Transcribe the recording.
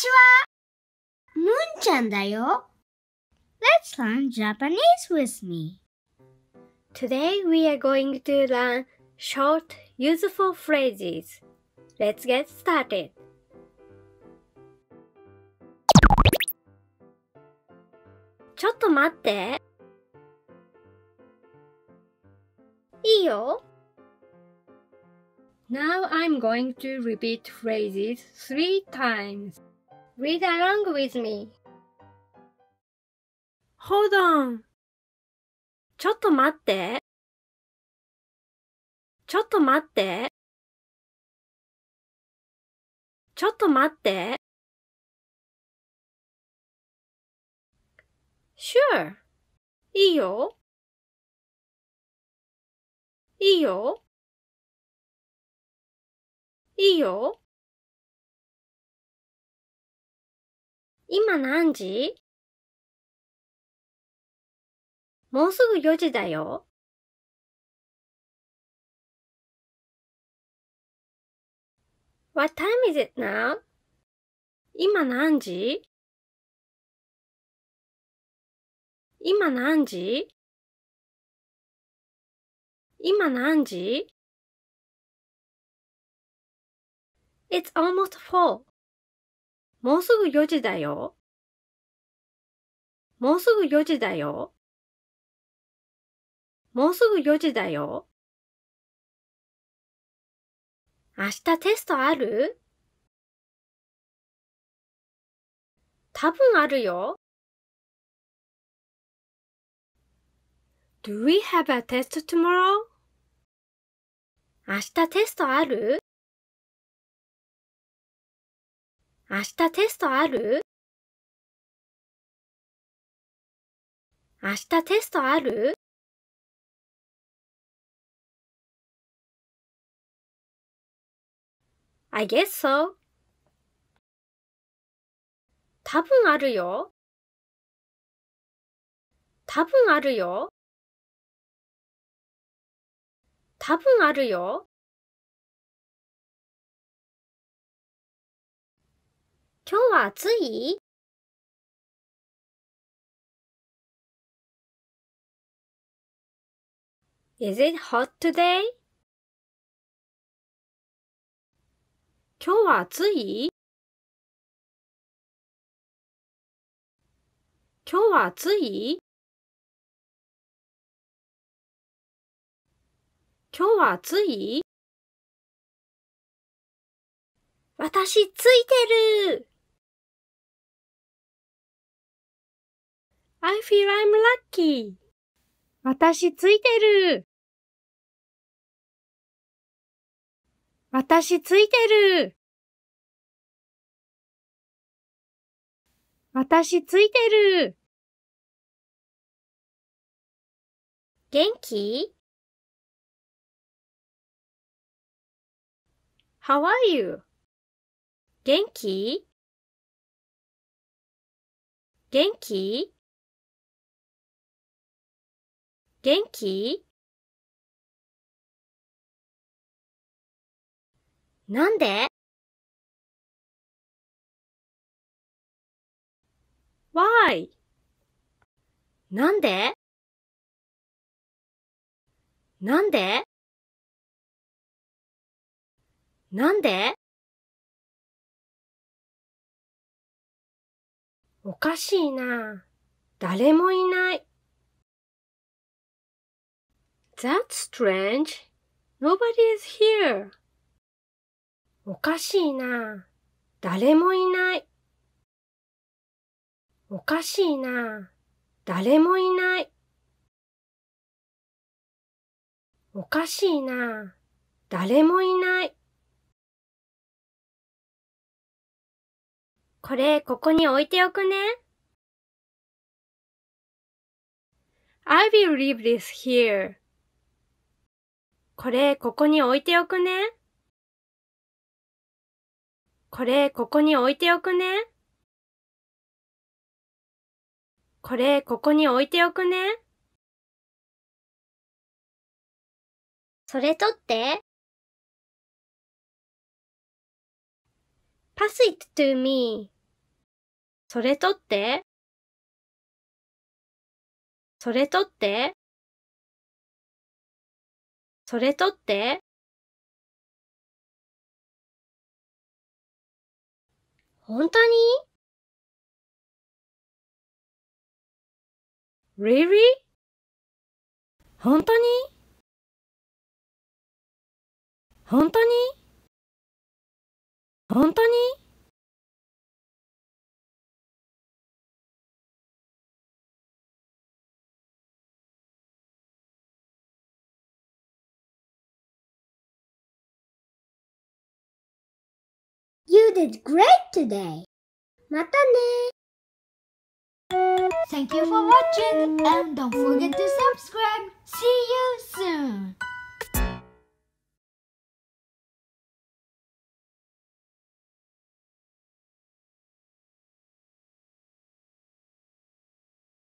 Konnichiwa! Moon-chan da yo! Let's learn Japanese with me. Today we are going to learn short, useful phrases. Let's get started. Chotto matte. Iyo. Now I'm going to repeat phrases three times. Read along with me. Hold on. ちょっと待って。ちょっと待って。ちょっと待って。Sure. いいよ。いいよ。いいよ。今何時もうすぐ4時だよ。What time is it now? 今何時今何時今何時 ?It's almost four. もうすぐ4時だよ。もうすぐ4時だよ。もうすぐ4時だよ。明日テストある多分あるよ。Do we have a test tomorrow? 明日テストある明日テストある明日テストある？I guess so. 多分あるよ。多分あるよ。多分あるよ。今日は暑い？Is it hot today? 今日は暑い今日は暑い今日は暑い私ついてる I feel I'm lucky. 私ついてる。私ついてる。私ついてる。元気 ?How are you? 元気元気元気なんでわーい。なんでなんでなんでおかしいな。誰もいない。That's strange. Nobody is here. おかしいな。誰もいない。おかしいな。誰もいない。おかしいな。誰もいない。これ、ここに置いておくね。I will leave this here. これ、ここに置いておくね。これ、ここに置いておくね。これ、ここに置いておくね。それ取って。Pass it to me. それ取って。それ取って。それとって。本当に ?Really? 本当に本当に本当に You did great today. Mata ne. Thank you for watching and don't forget to subscribe. See you soon.